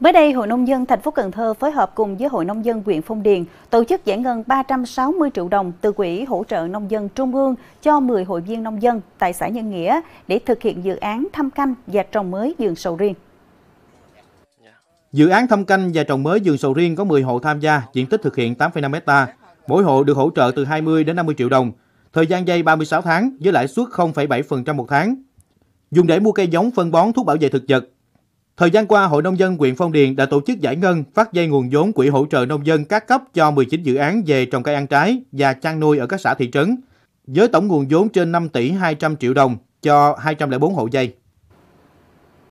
Mới đây, Hội Nông dân thành phố Cần Thơ phối hợp cùng với Hội Nông dân huyện Phong Điền tổ chức giải ngân 360 triệu đồng từ Quỹ Hỗ trợ Nông dân Trung ương cho 10 hội viên nông dân tại xã Nhân Nghĩa để thực hiện dự án thăm canh và trồng mới vườn sầu riêng. Dự án thăm canh và trồng mới vườn sầu riêng có 10 hộ tham gia, diện tích thực hiện 8,5 hecta. Mỗi hộ được hỗ trợ từ 20 đến 50 triệu đồng, thời gian dây 36 tháng với lãi suất 0,7% một tháng. Dùng để mua cây giống phân bón thuốc bảo vệ thực vật, Thời gian qua, Hội Nông dân huyện Phong Điền đã tổ chức giải ngân, phát dây nguồn vốn quỹ hỗ trợ nông dân các cấp cho 19 dự án về trồng cây ăn trái và chăn nuôi ở các xã thị trấn, với tổng nguồn vốn trên 5 tỷ 200 triệu đồng cho 204 hộ dây.